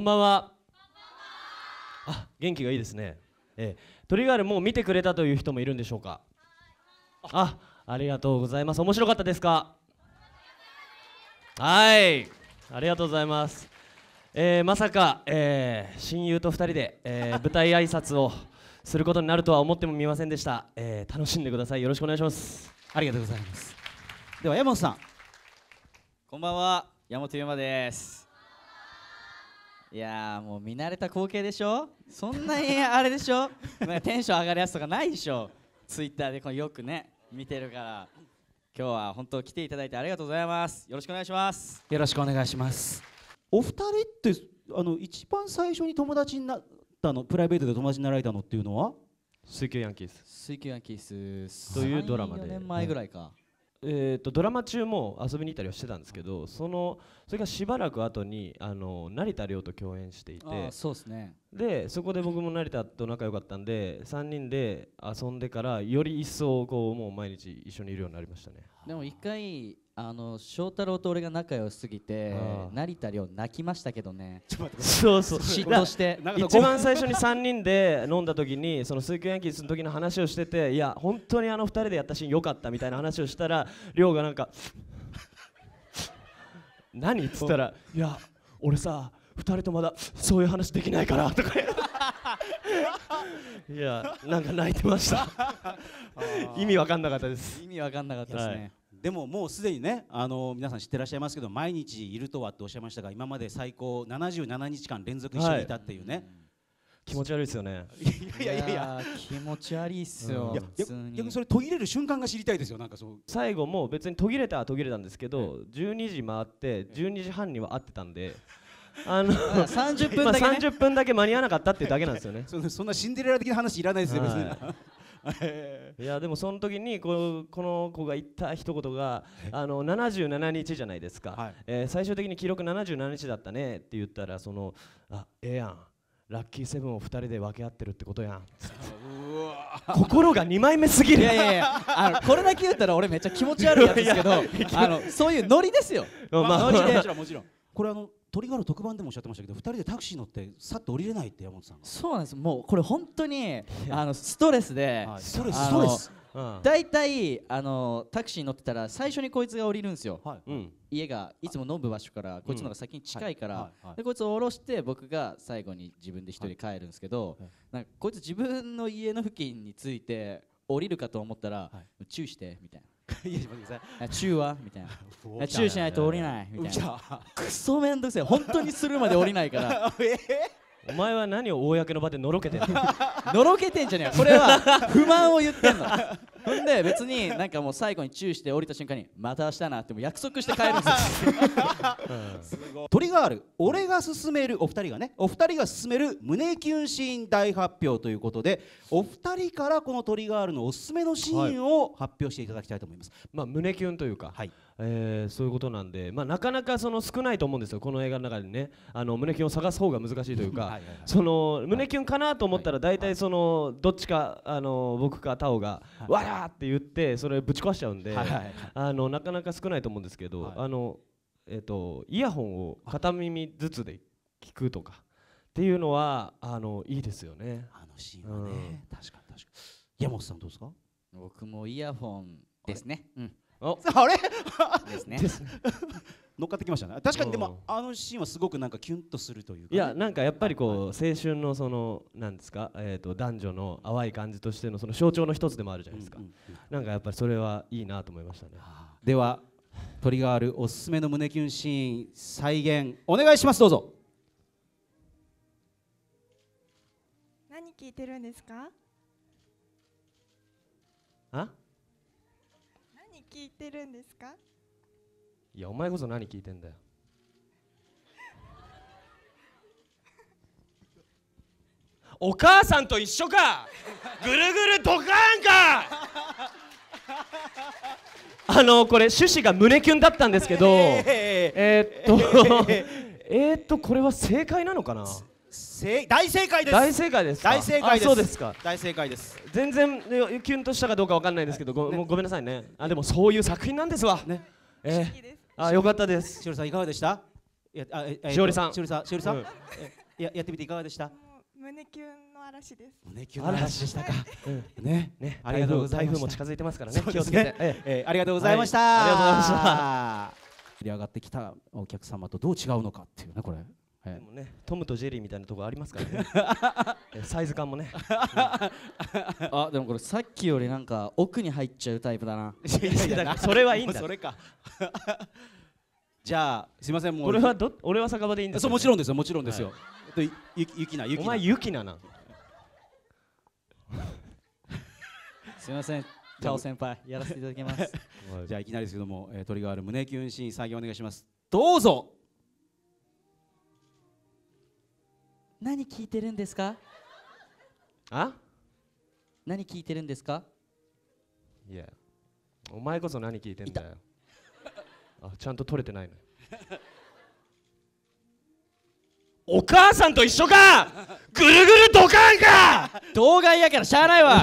こんばんは。あ、元気がいいですね。えー、トリガールもう見てくれたという人もいるんでしょうか。あ、ありがとうございます。面白かったですか。はい、ありがとうございます。えー、まさか、えー、親友と2人で、えー、舞台挨拶をすることになるとは思ってもみませんでした、えー、楽しんでくださいよろしくお願いしますありがとうございますでは山本さんこんばんは山本優馬ですいやもう見慣れた光景でしょそんなにあれでしょなんかテンション上がるやつとかないでしょツイッターでこのよくね見てるから今日は本当来ていただいてありがとうございますよろしくお願いしますよろしくお願いしますお二人ってあの一番最初に友達になったのプライベートで友達になられたのっていうのは水球ヤンキース水球ヤンキースというドラマで4年前ぐらいか、えーと、ドラマ中も遊びに行ったりはしてたんですけどそのそれがしばらく後にあの成田凌と共演していてそうですねでそこで僕も成田と仲良かったんで3人で遊んでからより一層こうもう毎日一緒にいるようになりましたねでも一回あの翔太郎と俺が仲良すぎて成田凌泣きましたけどねそうそう嫉妬して一番最初に3人で飲んだ時にその水球ヤンキースの時の話をしてていや本当にあの2人でやったシーン良かったみたいな話をしたら亮がなんか何っつったらいや俺さ2人とまだそういう話できないからとかいやなんか泣いてました 意味わかんなかったです意味わかんなかったですね、はいでももうすでにねあの皆さん知ってらっしゃいますけど毎日いるとはっておっしゃいましたが今まで最高77日間連続一緒にいたっていうね、はい、気持ち悪いですよねいやいやいや気持ち悪いっすよ、うん、にそれ途切れる瞬間が知りたいですよなんかそう最後も別に途切れたは途切れたんですけど、はい、12時回って12時半には会ってたんで。あの30分だけ、ね、ま30分だけ間に合わなかったっていうだけなんですよね そんなシンデレラ的な話いらないですよ、別に、いやでもその時にここの子が言った一言があの77日じゃないですか、はい、えー、最終的に記録77日だったねって言ったらそのあええやんラッキーセブンを2人で分け合ってるってことやん心が2枚目すぎるいやいやいやあのこれだけ言ったら俺めっちゃ気持ち悪いやつですけどあのそういうノリですよ、まあ、ノリでもちろんもちろんこれあの鳥があ特番でもおっしゃってましたけど2人でタクシー乗ってさっと降りれないって山本さんがそうなんですもうこれ本当にあのストレスで、はい、ストレスストレス大体、うん、あのタクシーに乗ってたら最初にこいつが降りるんですよ、はいうん、家がいつも飲む場所からこいつの方が先に近いから、うんはい、でこいつを降ろして僕が最後に自分で1人帰るんですけど、なんかこいつ自分の家の付近について降りるかと思ったら、注意してみたいないや、待ってください。チューはみたいな。中しないと降りない。みたいな。クソめんどくせえ。本当にするまで降りないから。お前は何を公の場でのろけてんの のろけてんじゃねえよ。これは不満を言ってんの。ほんで別になんかもう最後にチューして降りた瞬間にまた明日なっても約束して帰るんですよトリガール俺が勧めるお二人がねお二人が勧める胸キュンシーン大発表ということでお二人からこのトリガールのおすすめのシーンを発表していただきたいと思います、まあ胸キュンというか、はい、えー、そういうことなんで、まあ、なかなかその少ないと思うんですよ、この映画の中でね、あの胸キュンを探す方が難しいというか、その胸キュンかなと思ったら、大体そのどっちかあの僕かタオが、わだ!」って言ってそれぶち壊しちゃうんで、あのなかなか少ないと思うんですけど、あのえっとイヤホンを片耳ずつで聞くとかっていうのはあのいいですよね。あのシーンはね、確かに確かに。山本さんどうですか？僕もイヤホンですね。うん。あれですね乗っかってきましたね確かにでもあのシーンはすごくなんかキュンとするというか、いやなんかやっぱりこう青春のそのなんですかえっ、ー、と男女の淡い感じとしてのその象徴の一つでもあるじゃないですか、うんうんうん、なんかやっぱりそれはいいなと思いましたねではトリガールおすすめの胸キュンシーン再現お願いしますどうぞ何聞いてるんですかあ聞いてるんですかいやお前こそ何聞いてんだよお母さんと一緒かぐるぐるドカーンかあのこれ趣旨が胸キュンだったんですけどえー、っとえー、っとこれは正解なのかな正大正解です大正解です大正解ですそうですか大正解です全然キュンとしたかどうかわかんないですけど、ご、ごめんなさいねあでもそういう作品なんですわねえあよかったですしおりさんいかがでしたやあえ、しおりさんしおりさんしおりさん、ややってみていかがでした胸キュンの嵐です胸キュンの嵐でしたか、はい、ねねありがとうございまし台風も近づいてますからね、気をつけて、ええありがとうございました、ありがとうございました 上がってきたお客様とどう違うのかっていうねこれでもね、トムとジェリーみたいなとこありますからね サイズ感もね、うん、あでもこれさっきよりなんか奥に入っちゃうタイプだなそれはいいんだ それかじゃあすいませんもう俺はど俺は酒場でいいんだ、ね、そうもちろんですよもちろんですよ、はい、とゆゆきなゆきなお前ゆきななすいませんチャオ先輩やらせていただきますじゃあいきなりですけども、えー、トリガール胸キュンシーン作業お願いしますどうぞ何聞いてるんですかあ何聞いてるんですかいやお前こそ何聞いてんだよあちゃんと取れてないの、お母さんと一緒かぐるぐるドカンか動画やからしゃあないわ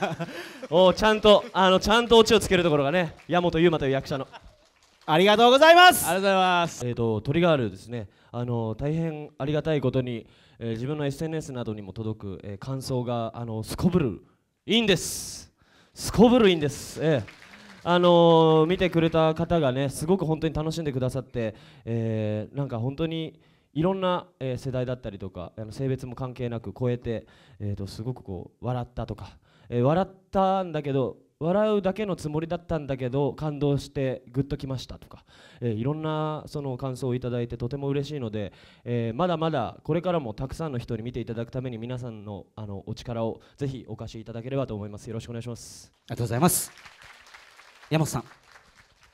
おちゃんとあのちゃんとオチをつけるところがね矢本悠馬という役者のありがとうございますありがとうございますえっ、ー、とトリガールですねあの大変ありがたいことに、えー、自分の SNS などにも届く、えー、感想があのすこぶるいいんですすこぶるいいんです、えー、あのー、見てくれた方がねすごく本当に楽しんでくださって、えー、なんか本当にいろんな、えー、世代だったりとかあの性別も関係なく超えて、えーと、とすごくこう笑ったとか、えー、笑ったんだけど笑うだけのつもりだったんだけど感動してグッときましたとか、えー、いろんなその感想をいただいてとても嬉しいので、えー、まだまだこれからもたくさんの人に見ていただくために皆さんのあのお力をぜひお貸しいただければと思いますよろしくお願いしますありがとうございます山本さん、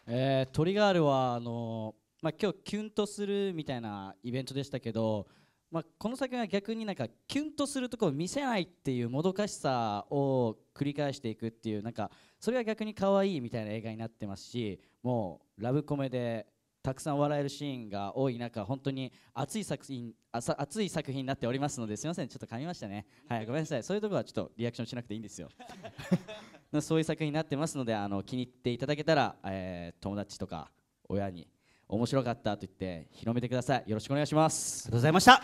えー、トリガールはあのまあ、今日キュンとするみたいなイベントでしたけどまあ、この作品は逆になんかキュンとするところを見せないっていうもどかしさを繰り返していくっていうなんかそれが逆に可愛いみたいな映画になってますしもうラブコメでたくさん笑えるシーンが多い中本当に熱い作品熱い作品になっておりますのですみませんちょっと噛みましたねはいごめんなさいそういうところはちょっとリアクションしなくていいんですよそういう作品になってますのであの気に入っていただけたら、え友達とか親に面白かったと言って広めてくださいよろしくお願いしますありがとうございました